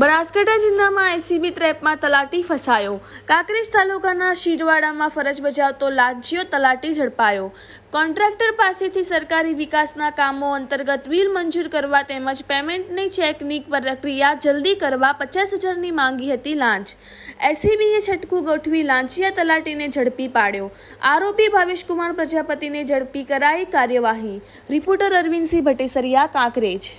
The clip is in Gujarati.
બનાસકાંઠા જિલ્લામાં એસીબી ટ્રેપમાં તલાટી ફસાયો કાંકરેજ તાલુકાના શીરવાડામાં ફરજ બજાવતો લાજ્યો તલાટી ઝડપાયો કોન્ટ્રાક્ટર પાસેથી સરકારી વિકાસના કામો અંતર્ગત બિલ મંજૂર કરવા તેમજ પેમેન્ટની ચેકની પ્રક્રિયા જલ્દી કરવા પચાસ હજારની માંગી હતી લાંચ એસીબીએ છટકું ગોઠવી લાંચિયા તલાટીને ઝડપી પાડ્યો આરોપી ભાવેશકુમાર પ્રજાપતિને ઝડપી કરાઈ કાર્યવાહી રિપોર્ટર અરવિંદસિંહ ભટેસરિયા કાંકરેજ